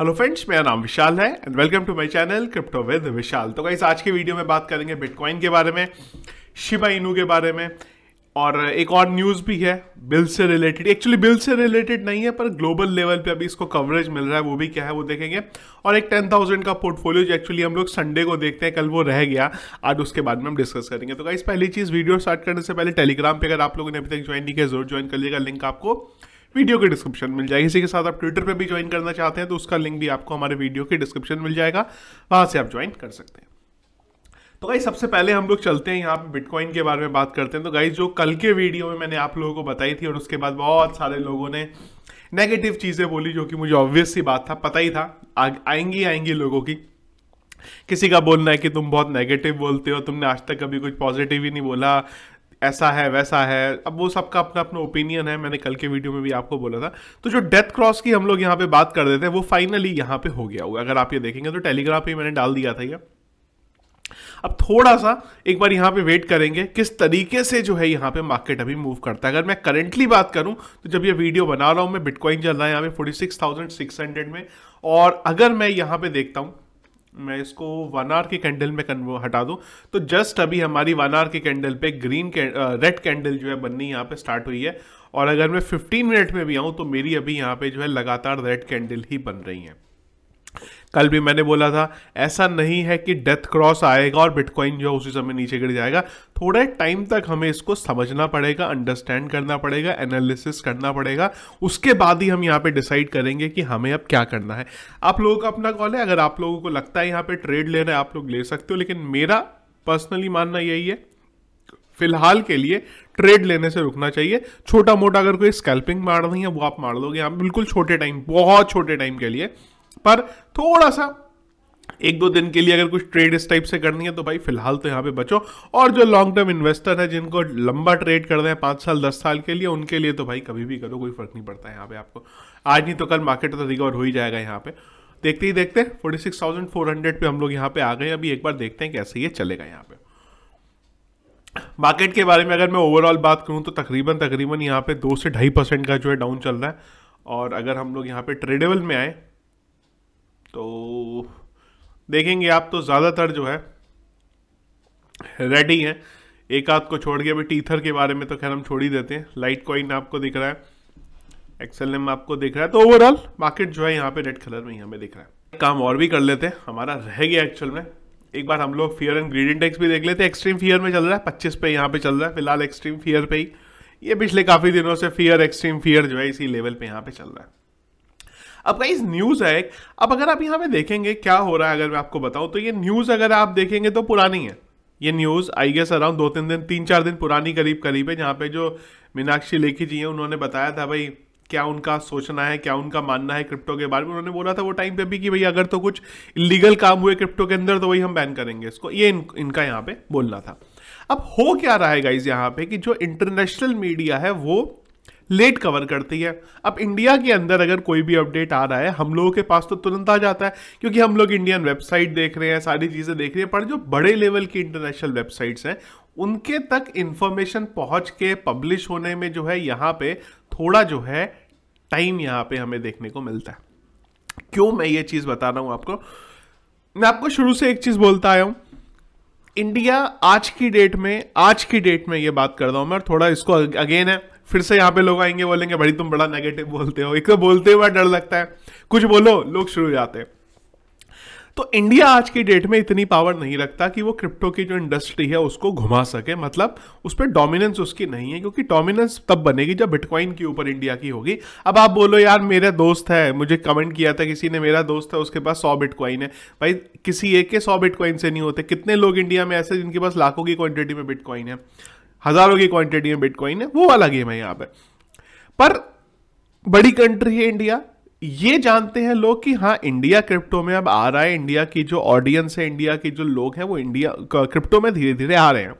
hello friends मेरा नाम विशाल है and welcome to my channel crypto with Vishal तो गाइस आज के वीडियो में बात करेंगे बिटकॉइन के बारे में शिबा इनू के बारे में और एक और न्यूज़ भी है बिल से रिलेटेड एक्चुअली बिल से रिलेटेड नहीं है पर ग्लोबल लेवल पे अभी इसको कवरेज मिल रहा है वो भी क्या है वो देखेंगे और एक टेन थाउजेंड का पोर्टफोलियो जो एक्चुअली हम लोग संडे को देखते हैं कल वो रह गया आज उसके बाद में हम डिस्कस करेंगे तो गाइस पहली चीज़ वीडियो स्टार्ट करने से पहले टेलीग्राम पर अगर आप लोगों ने अभी तक ज्वाइन नहीं किया जरूर ज्वाइन कर लिएगा लिंक आपको वीडियो के डिस्क्रिप्शन मिल जाएगी इसी के साथ आप ट्विटर पर भी ज्वाइन करना चाहते हैं तो उसका लिंक भी आपको हमारे वीडियो के डिस्क्रिप्शन मिल जाएगा वहाँ से आप ज्वाइन कर सकते हैं तो गाई सबसे पहले हम लोग चलते हैं यहाँ पे बिटकॉइन के बारे में बात करते हैं तो गाई जो कल के वीडियो में मैंने आप लोगों को बताई थी और उसके बाद बहुत सारे लोगों ने नेगेटिव चीज़ें बोली जो कि मुझे ऑब्वियस सी बात था पता ही था आएंगी आएंगी लोगों की किसी का बोलना है कि तुम बहुत नेगेटिव बोलते हो तुमने आज तक कभी कुछ पॉजिटिव ही नहीं बोला ऐसा है वैसा है अब वो सबका अपना अपना ओपिनियन है मैंने कल के वीडियो में भी आपको बोला था तो जो डेथ क्रॉस की हम लोग यहाँ पे बात कर रहे थे वो फाइनली यहाँ पे हो गया हुआ अगर आप ये देखेंगे तो टेलीग्राम पे मैंने डाल दिया था ये अब थोड़ा सा एक बार यहाँ पे वेट करेंगे किस तरीके से जो है यहाँ पे मार्केट अभी मूव करता है अगर मैं करेंटली बात करूँ तो जब ये वीडियो बना रहा हूँ मैं बिटकॉइन चल रहा है यहाँ पे forty six thousand six hundred में और अगर मैं यहाँ पे देखता हूँ मैं इसको वन आर के कैंडल में कन्व हटा दूँ तो जस्ट अभी हमारी वन आर के कैंडल पे ग्रीन रेड कैंडल जो है बननी यहाँ पे स्टार्ट हुई है और अगर मैं 15 मिनट में भी आऊँ तो मेरी अभी यहाँ पे जो है लगातार रेड कैंडल ही बन रही हैं कल भी मैंने बोला था ऐसा नहीं है कि डेथ क्रॉस आएगा और बिटकॉइन जो है उसी समय नीचे गिर जाएगा थोड़े टाइम तक हमें इसको समझना पड़ेगा अंडरस्टैंड करना पड़ेगा एनालिसिस करना पड़ेगा उसके बाद ही हम यहाँ पे डिसाइड करेंगे कि हमें अब क्या करना है आप लोगों का अपना कॉल है अगर आप लोगों को लगता है यहाँ पे ट्रेड लेना है आप लोग ले सकते हो लेकिन मेरा पर्सनली मानना यही है फिलहाल के लिए ट्रेड लेने से रुकना चाहिए छोटा मोटा अगर कोई स्कैल्पिंग मारनी है वो आप मार लोगे आप हाँ, बिल्कुल छोटे टाइम बहुत छोटे टाइम के लिए पर थोड़ा सा एक दो दिन के लिए अगर कुछ ट्रेड इस टाइप से करनी है तो भाई फिलहाल तो यहाँ पे बचो और जो लॉन्ग टर्म इन्वेस्टर है जिनको लंबा ट्रेड करना है पाँच साल दस साल के लिए उनके लिए तो भाई कभी भी करो कोई फर्क नहीं पड़ता है यहाँ पे आपको आज नहीं तो कल मार्केट तो रिकवर हो ही जाएगा यहाँ पे देखते ही देखते forty six thousand four hundred पे हम लोग यहाँ पे आ गए अभी एक बार देखते हैं कैसे ये चलेगा यहाँ पे मार्केट के बारे में अगर मैं ओवरऑल बात करूँ तो तकरीबन तकरीबन यहाँ पे दो से ढाई परसेंट का जो है डाउन चल रहा है और अगर हम लोग यहाँ पे ट्रेडेबल में आए तो देखेंगे आप तो ज़्यादातर जो है रेडी हैं एक आध को छोड़ के अभी टीथर के बारे में तो खैर हम छोड़ ही देते हैं लाइट कॉइन आपको दिख रहा है एक्सेल आपको दिख रहा है तो ओवरऑल मार्केट जो है यहाँ पे रेड कलर में ही हमें दिख रहा है काम और भी कर लेते हैं हमारा रह गया एक्चुअल में एक बार हम लोग फियर एंड ग्रीड इंडेक्स भी देख लेते हैं एक्सट्रीम फियर में चल रहा है पच्चीस पे यहाँ पे चल रहा है फिलहाल एक्सट्रीम फियर पे ही ये पिछले काफ़ी दिनों से फियर एक्सट्रीम फियर जो है इसी लेवल पे यहाँ पे चल रहा है अब गाइज न्यूज़ है एक अब अगर आप यहाँ पे देखेंगे क्या हो रहा है अगर मैं आपको बताऊँ तो ये न्यूज़ अगर आप देखेंगे तो पुरानी है ये न्यूज़ आई गेस अराउंड दो तीन दिन तीन चार दिन पुरानी करीब करीब है जहाँ पे जो मीनाक्षी लेखी जी हैं उन्होंने बताया था भाई क्या उनका सोचना है क्या उनका मानना है क्रिप्टो के बारे में उन्होंने बोला था वो टाइम पे भी कि भाई अगर तो कुछ इलीगल काम हुए क्रिप्टो के अंदर तो वही हम बैन करेंगे इसको ये इन, इनका यहाँ पे बोलना था अब हो क्या रहा है गाइज यहाँ पे कि जो इंटरनेशनल मीडिया है वो लेट कवर करती है अब इंडिया के अंदर अगर कोई भी अपडेट आ रहा है हम लोगों के पास तो तुरंत आ जाता है क्योंकि हम लोग इंडियन वेबसाइट देख रहे हैं सारी चीज़ें देख रहे हैं पर जो बड़े लेवल की इंटरनेशनल वेबसाइट्स हैं उनके तक इन्फॉर्मेशन पहुंच के पब्लिश होने में जो है यहाँ पे थोड़ा जो है टाइम यहाँ पे हमें देखने को मिलता है क्यों मैं ये चीज़ बता रहा हूँ आपको मैं आपको शुरू से एक चीज़ बोलता आया हूँ इंडिया आज की डेट में आज की डेट में ये बात कर रहा हूँ मैं थोड़ा इसको अगेन है फिर से यहाँ पे लोग आएंगे बोलेंगे भाई तुम बड़ा नेगेटिव बोलते हो एक तो बोलते हुए डर लगता है कुछ बोलो लोग शुरू जाते हैं तो इंडिया आज की डेट में इतनी पावर नहीं रखता कि वो क्रिप्टो की जो इंडस्ट्री है उसको घुमा सके मतलब उस पर डोमिनेंस उसकी नहीं है क्योंकि डोमिनेंस तब बनेगी जब बिटकॉइन के ऊपर इंडिया की होगी अब आप बोलो यार मेरा दोस्त है मुझे कमेंट किया था किसी ने मेरा दोस्त है उसके पास सौ बिटकॉइन है भाई किसी एक के सौ बिटकॉइन से नहीं होते कितने लोग इंडिया में ऐसे जिनके पास लाखों की क्वांटिटी में बिटकॉइन है हजारों की क्वांटिटी में बिटकॉइन है वो वाला गेम है यहां पे पर बड़ी कंट्री है इंडिया ये जानते हैं लोग कि हाँ इंडिया क्रिप्टो में अब आ रहा है इंडिया की जो ऑडियंस है इंडिया के जो लोग हैं वो इंडिया क्रिप्टो में धीरे धीरे आ रहे हैं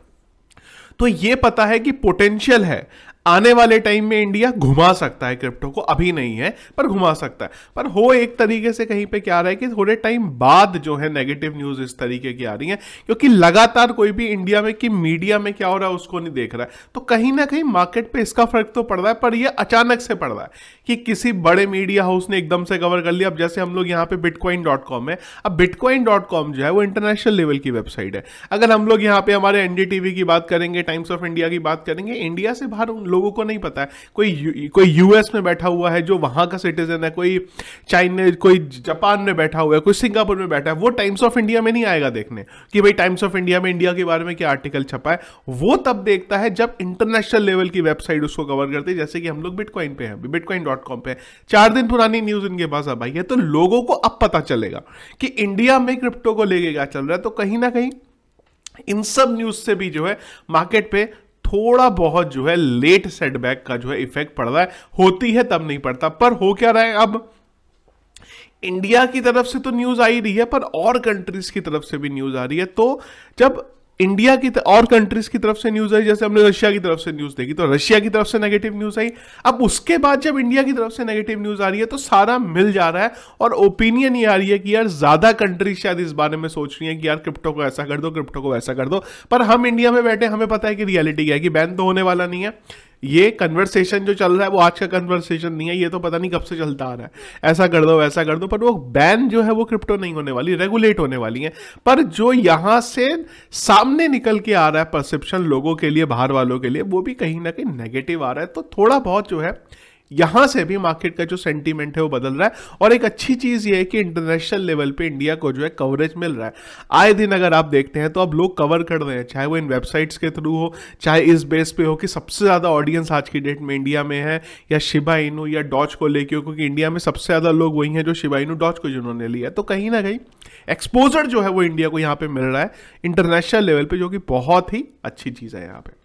तो ये पता है कि पोटेंशियल है आने वाले टाइम में इंडिया घुमा सकता है क्रिप्टो को अभी नहीं है पर घुमा सकता है पर हो एक तरीके से कहीं पे क्या रहा है कि थोड़े टाइम बाद जो है नेगेटिव न्यूज इस तरीके की आ रही है क्योंकि लगातार कोई भी इंडिया में कि मीडिया में क्या हो रहा है उसको नहीं देख रहा है तो कहीं ना कहीं मार्केट पर इसका फर्क तो पड़ रहा है पर यह अचानक से पड़ रहा है कि किसी बड़े मीडिया हाउस ने एकदम से कवर कर लिया अब जैसे हम लोग यहाँ पे बिटकॉइन डॉट कॉम है अब बिटकॉइन डॉट कॉम जो है वो इंटरनेशनल लेवल की वेबसाइट है अगर हम लोग यहाँ पे हमारे एनडीटीवी की बात करेंगे टाइम्स ऑफ इंडिया की बात करेंगे इंडिया से बाहर उन लोगों को नहीं पता है कोई यू, कोई यूएस में बैठा हुआ है जो वहां का सिटीजन है कोई चाइना कोई जापान में बैठा हुआ है कोई सिंगापुर में बैठा है वो टाइम्स ऑफ इंडिया में नहीं आएगा देखने कि भाई टाइम्स ऑफ इंडिया में इंडिया के बारे में क्या आर्टिकल छपा है वो तब देखता है जब इंटरनेशनल लेवल की वेबसाइट उसको कवर करती है जैसे कि हम लोग बिटकॉइन पे हैं बिटकॉइन डॉट कॉम पे चार दिन पुरानी न्यूज इनके पास अब आई है तो लोगों को अब पता चलेगा कि इंडिया में क्रिप्टो को लेके क्या चल रहा है तो कहीं ना कहीं इन सब न्यूज से भी जो है मार्केट पे थोड़ा बहुत जो है लेट सेटबैक का जो है इफेक्ट पड़ रहा है होती है तब नहीं पड़ता पर हो क्या रहा है अब इंडिया की तरफ से तो न्यूज आ ही रही है पर और कंट्रीज की तरफ से भी न्यूज आ रही है तो जब इंडिया की और कंट्रीज की तरफ से न्यूज आई जैसे हमने रशिया की तरफ से न्यूज देखी तो रशिया की तरफ से नेगेटिव न्यूज आई अब उसके बाद जब इंडिया की तरफ से नेगेटिव न्यूज आ रही है तो सारा मिल जा रहा है और ओपिनियन ये आ रही है कि यार ज्यादा कंट्रीज शायद इस बारे में सोच रही है कि यार क्रिप्टो को ऐसा कर दो क्रिप्टो को वैसा कर दो पर हम इंडिया में बैठे हमें पता है कि रियलिटी क्या है कि बैन तो होने वाला नहीं है ये कन्वर्सेशन जो चल रहा है वो आज का कन्वर्सेशन नहीं है ये तो पता नहीं कब से चलता आ रहा है ऐसा कर दो वैसा कर दो पर वो बैन जो है वो क्रिप्टो नहीं होने वाली रेगुलेट होने वाली है पर जो यहां से सामने निकल के आ रहा है परसेप्शन लोगों के लिए बाहर वालों के लिए वो भी कहीं ना कहीं नेगेटिव आ रहा है तो थोड़ा बहुत जो है यहां से भी मार्केट का जो सेंटीमेंट है वो बदल रहा है और एक अच्छी चीज ये है कि इंटरनेशनल लेवल पे इंडिया को जो है कवरेज मिल रहा है आए दिन अगर आप देखते हैं तो अब लोग कवर कर रहे हैं चाहे वो इन वेबसाइट्स के थ्रू हो चाहे इस बेस पे हो कि सबसे ज्यादा ऑडियंस आज की डेट में इंडिया में है या शिबा या डॉच को लेके हो क्योंकि इंडिया में सबसे ज्यादा लोग वही हैं जो शिबा डॉच को जिन्होंने लिया तो कहीं ना कहीं एक्सपोजर जो है वो इंडिया को यहाँ पे मिल रहा है इंटरनेशनल लेवल पे जो कि बहुत ही अच्छी चीज़ है यहाँ पे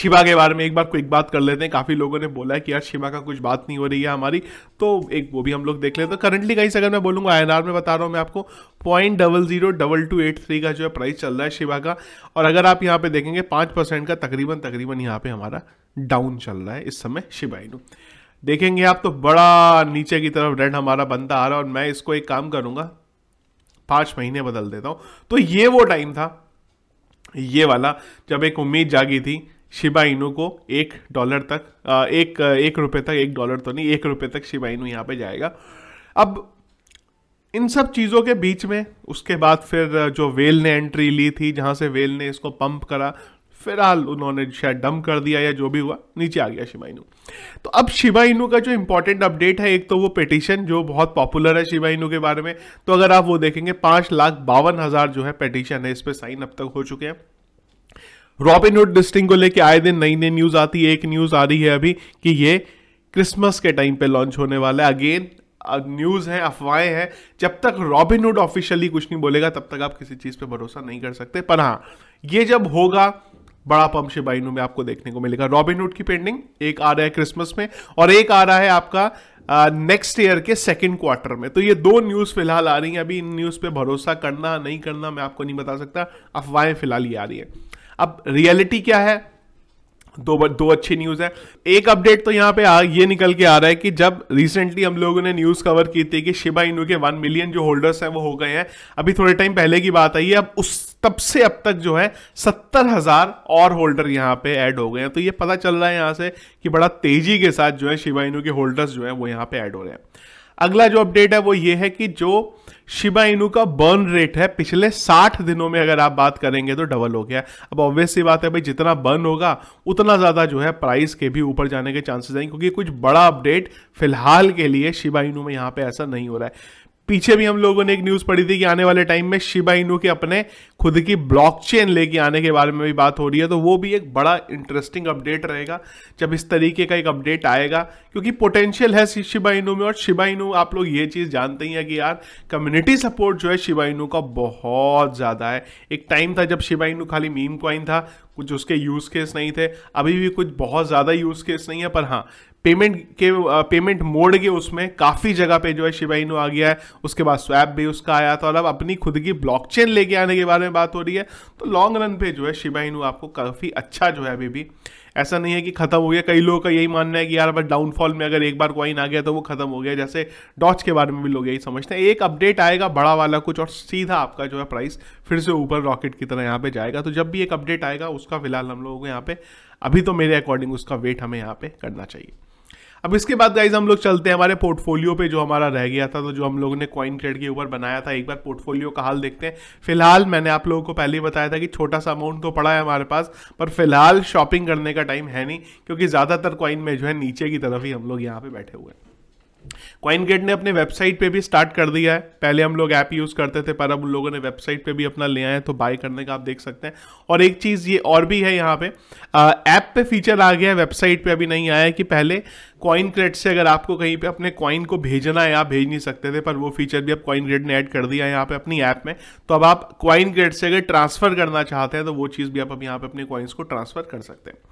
शिवा के बारे में एक बार क्विक बात कर लेते हैं काफ़ी लोगों ने बोला है कि यार शिवा का कुछ बात नहीं हो रही है हमारी तो एक वो भी हम लोग देख लेते हैं करंटली तो कहीं अगर मैं बोलूंगा आई में बता रहा हूँ मैं आपको point double zero double two eight three का जो है प्राइस चल रहा है शिवा का और अगर आप यहाँ पे देखेंगे पाँच परसेंट का तकरीबन तकरीबन यहाँ पे हमारा डाउन चल रहा है इस समय शिवा देखेंगे आप तो बड़ा नीचे की तरफ रेड हमारा बनता आ रहा है और मैं इसको एक काम करूंगा पांच महीने बदल देता हूँ तो ये वो टाइम था ये वाला जब एक उम्मीद जागी थी शिबा इनू को एक डॉलर तक एक एक रुपये तक एक डॉलर तो नहीं एक रुपये तक शिबा इनू यहाँ पे जाएगा अब इन सब चीज़ों के बीच में उसके बाद फिर जो वेल ने एंट्री ली थी जहाँ से वेल ने इसको पंप करा फिलहाल उन्होंने शायद डम कर दिया या जो भी हुआ नीचे आ गया शिबा इनू तो अब शिबा इनू का जो इंपॉर्टेंट अपडेट है एक तो वो पिटिशन जो बहुत पॉपुलर है शिबा इनू के बारे में तो अगर आप वो देखेंगे पाँच लाख बावन हज़ार जो है पिटिशन है इस पर साइन अब तक हो चुके हैं रॉबिनहुड लिस्टिंग को लेके आए दिन नई नई न्यूज आती है एक न्यूज आ रही है अभी कि ये क्रिसमस के टाइम पे लॉन्च होने वाला है अगेन न्यूज है अफवाहें हैं जब तक रॉबिनहुड ऑफिशियली कुछ नहीं बोलेगा तब तक आप किसी चीज पे भरोसा नहीं कर सकते पर हाँ ये जब होगा बड़ा पम्प शिबाइनू में आपको देखने को मिलेगा रॉबिनहुड की पेंडिंग एक आ रहा है क्रिसमस में और एक आ रहा है आपका नेक्स्ट ईयर के सेकेंड क्वार्टर में तो ये दो न्यूज फिलहाल आ रही है अभी इन न्यूज पे भरोसा करना नहीं करना मैं आपको नहीं बता सकता अफवाहें फिलहाल ये आ रही है अब रियलिटी क्या है दो दो अच्छी न्यूज़ है एक अपडेट तो यहाँ पे आ ये निकल के आ रहा है कि जब रिसेंटली हम लोगों ने न्यूज़ कवर की थी कि शिबा इनू के वन मिलियन जो होल्डर्स हैं वो हो गए हैं अभी थोड़े टाइम पहले की बात आई है अब उस तब से अब तक जो है सत्तर हज़ार और होल्डर यहाँ पे ऐड हो गए हैं तो ये पता चल रहा है यहाँ से कि बड़ा तेज़ी के साथ जो है शिबा इनू के होल्डर्स जो है वो यहाँ पे ऐड हो रहे हैं अगला जो अपडेट है वो ये है कि जो शिबा इनू का बर्न रेट है पिछले 60 दिनों में अगर आप बात करेंगे तो डबल हो गया अब ऑब्वियस सी बात है भाई जितना बर्न होगा उतना ज़्यादा जो है प्राइस के भी ऊपर जाने के चांसेस आएंगे क्योंकि कुछ बड़ा अपडेट फिलहाल के लिए शिबा इनू में यहाँ पे ऐसा नहीं हो रहा है पीछे भी हम लोगों ने एक न्यूज़ पढ़ी थी कि आने वाले टाइम में शिबा इनू के अपने खुद की ब्लॉकचेन लेके आने के बारे में भी बात हो रही है तो वो भी एक बड़ा इंटरेस्टिंग अपडेट रहेगा जब इस तरीके का एक अपडेट आएगा क्योंकि पोटेंशियल है शिबा इनू में और शिबा इनू आप लोग ये चीज़ जानते ही हैं कि यार कम्युनिटी सपोर्ट जो है शिबा इनू का बहुत ज़्यादा है एक टाइम था जब शिबा इनू खाली मीम क्वाइन था कुछ उसके यूज़ केस नहीं थे अभी भी कुछ बहुत ज़्यादा यूज़ केस नहीं है पर हाँ पेमेंट के पेमेंट मोड के उसमें काफ़ी जगह पे जो है शिवाइनो आ गया है उसके बाद स्वैप भी उसका आया था और अब अपनी खुद की ब्लॉकचेन लेके आने के बारे में बात हो रही है तो लॉन्ग रन पे जो है शिवाइनो आपको काफ़ी अच्छा जो है अभी भी ऐसा नहीं है कि खत्म हो गया कई लोगों का यही मानना है कि यार बस डाउनफॉल में अगर एक बार क्वाइन आ गया तो वो खत्म हो गया जैसे डॉच के बारे में भी लोग यही समझते हैं एक अपडेट आएगा बड़ा वाला कुछ और सीधा आपका जो है प्राइस फिर से ऊपर रॉकेट की तरह यहाँ पे जाएगा तो जब भी एक अपडेट आएगा उसका फिलहाल हम लोगों को यहाँ पे अभी तो मेरे अकॉर्डिंग उसका वेट हमें यहाँ पे करना चाहिए अब इसके बाद गाइज हम लोग चलते हैं हमारे पोर्टफोलियो पे जो हमारा रह गया था तो जो हम लोगों ने कॉइन ट्रेड के ऊपर बनाया था एक बार पोर्टफोलियो का हाल देखते हैं फिलहाल मैंने आप लोगों को पहले ही बताया था कि छोटा सा अमाउंट तो पड़ा है हमारे पास पर फिलहाल शॉपिंग करने का टाइम है नहीं क्योंकि ज़्यादातर कॉइन में जो है नीचे की तरफ ही हम लोग यहाँ पर बैठे हुए हैं क्वाइनगेट ने अपने वेबसाइट पे भी स्टार्ट कर दिया है पहले हम लोग ऐप यूज़ करते थे पर अब उन लोगों ने वेबसाइट पे भी अपना ले आए तो बाय करने का आप देख सकते हैं और एक चीज़ ये और भी है यहाँ पे ऐप पे फीचर आ गया है वेबसाइट पे अभी नहीं आया है कि पहले क्वाइन क्रेड से अगर आपको कहीं पे अपने क्वाइन को भेजना है आप भेज नहीं सकते थे पर वो फीचर भी अब क्वाइन ग्रेड ने ऐड कर दिया है यहाँ पे अपनी ऐप में तो अब आप क्वाइन ग्रेड से अगर ट्रांसफ़र करना चाहते हैं तो वो चीज़ भी आप अब यहाँ पे अपने क्वाइंस को ट्रांसफ़र कर सकते हैं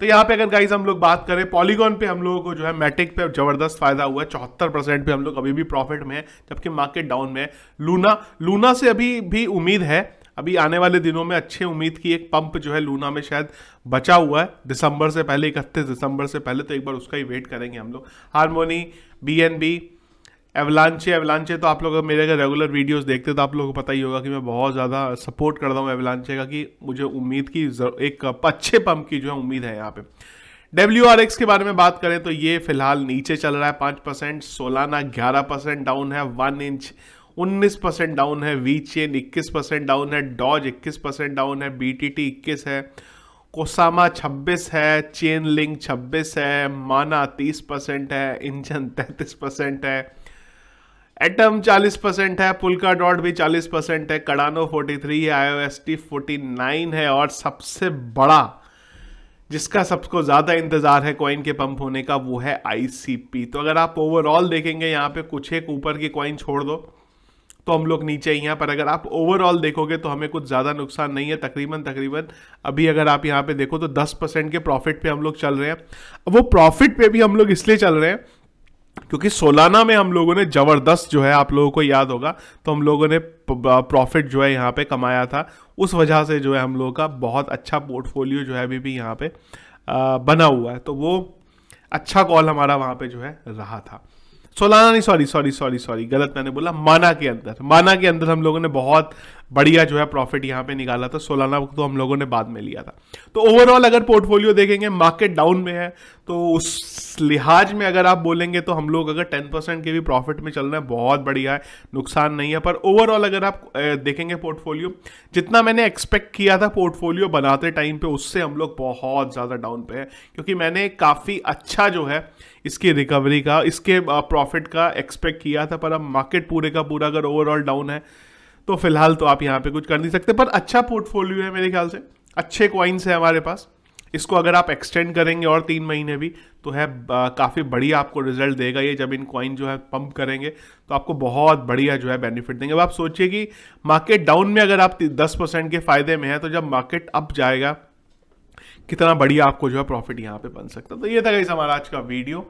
तो यहाँ पे अगर गाइज हम लोग बात करें पॉलीगॉन पे हम लोगों को जो है मैटिक पे जबरदस्त फायदा हुआ है चौहत्तर परसेंट पे हम लोग अभी भी प्रॉफिट में है जबकि मार्केट डाउन में है लूना लूना से अभी भी उम्मीद है अभी आने वाले दिनों में अच्छे उम्मीद की एक पंप जो है लूना में शायद बचा हुआ है दिसंबर से पहले इकतीस दिसंबर से पहले तो एक बार उसका ही वेट करेंगे हम लोग Harmony B N B Avalanche Avalanche तो आप लोग मेरे अगर रेगुलर वीडियोस देखते तो आप लोगों को पता ही होगा कि मैं बहुत ज़्यादा सपोर्ट करता हूँ एवलांचे का कि मुझे उम्मीद की एक अच्छे पंप की जो है उम्मीद है यहाँ पे डब्ल्यू आर एक्स के बारे में बात करें तो ये फिलहाल नीचे चल रहा है पाँच परसेंट सोलाना ग्यारह परसेंट डाउन है वन इंच उन्नीस परसेंट डाउन है वी चेन इक्कीस परसेंट डाउन है डॉज इक्कीस परसेंट डाउन है बी टी टी इक्कीस है कोसामा छब्बीस है चेन लिंक छब्बीस है माना तीस परसेंट है इंजन तैंतीस परसेंट है एटम 40 परसेंट है पुलका डॉट भी 40 परसेंट है कड़ानो 43 है एस टी 49 है और सबसे बड़ा जिसका सबको ज़्यादा इंतज़ार है कॉइन के पंप होने का वो है आईसीपी तो अगर आप ओवरऑल देखेंगे यहाँ पे कुछ एक ऊपर की कॉइन छोड़ दो तो हम लोग नीचे ही हैं पर अगर आप ओवरऑल देखोगे तो हमें कुछ ज़्यादा नुकसान नहीं है तकरीबन तकरीबन अभी अगर आप यहाँ पे देखो तो 10 परसेंट के प्रॉफिट पे हम लोग चल रहे हैं वो प्रॉफिट पे भी हम लोग इसलिए चल रहे हैं क्योंकि सोलाना में हम लोगों ने ज़बरदस्त जो है आप लोगों को याद होगा तो हम लोगों ने प्रॉफिट जो है यहाँ पे कमाया था उस वजह से जो है हम लोगों का बहुत अच्छा पोर्टफोलियो जो है अभी भी यहाँ पे बना हुआ है तो वो अच्छा कॉल हमारा वहाँ पे जो है रहा था सोलाना नहीं सॉरी सॉरी सॉरी सॉरी गलत मैंने बोला माना के अंदर माना के अंदर हम लोगों ने बहुत बढ़िया जो है प्रॉफिट यहाँ पे निकाला था सोलाना तो हम लोगों ने बाद में लिया था तो ओवरऑल अगर पोर्टफोलियो देखेंगे मार्केट डाउन में है तो उस लिहाज में अगर आप बोलेंगे तो हम लोग अगर टेन परसेंट के भी प्रॉफिट में चल रहे हैं बहुत बढ़िया है नुकसान नहीं है पर ओवरऑल अगर आप देखेंगे पोर्टफोलियो जितना मैंने एक्सपेक्ट किया था पोर्टफोलियो बनाते टाइम पे उससे हम लोग बहुत ज़्यादा डाउन पे है क्योंकि मैंने काफ़ी अच्छा जो है इसकी रिकवरी का इसके प्रॉफिट का एक्सपेक्ट किया था पर अब मार्केट पूरे का पूरा अगर ओवरऑल डाउन है तो फिलहाल तो आप यहाँ पे कुछ कर नहीं सकते पर अच्छा पोर्टफोलियो है मेरे ख्याल से अच्छे क्वाइंस हैं हमारे पास इसको अगर आप एक्सटेंड करेंगे और तीन महीने भी तो है काफ़ी बढ़िया आपको रिजल्ट देगा ये जब इन क्वाइन जो है पंप करेंगे तो आपको बहुत बढ़िया जो है बेनिफिट देंगे अब आप सोचिए कि मार्केट डाउन में अगर आप दस परसेंट के फायदे में है तो जब मार्केट अप जाएगा कितना बढ़िया आपको जो है प्रॉफिट यहाँ पे बन सकता तो ये था इस हमारा आज का video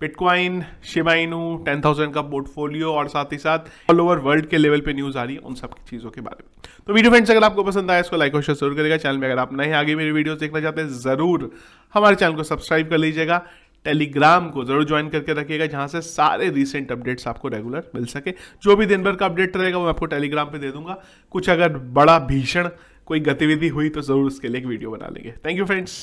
bitcoin Shiba Inu ten thousand का पोर्टफोलियो और साथ ही साथ ऑल ओवर वर्ल्ड के लेवल पे न्यूज़ आ रही है उन सब की चीज़ों के बारे में तो वीडियो फ्रेंड्स अगर आपको पसंद आया इसको लाइक और शेयर जरूर करेगा चैनल में अगर आप नए आगे मेरी वीडियोस देखना चाहते हैं ज़रूर हमारे चैनल को सब्सक्राइब कर लीजिएगा टेलीग्राम को जरूर ज्वाइन करके रखिएगा जहाँ से सारे रिसेंट अपडेट्स आपको रेगुलर मिल सके जो भी दिन भर का अपडेट रहेगा वो आपको टेलीग्राम पे दे दूंगा कुछ अगर बड़ा भीषण कोई गतिविधि हुई तो जरूर उसके लिए एक वीडियो बना लेंगे थैंक यू फ्रेंड्स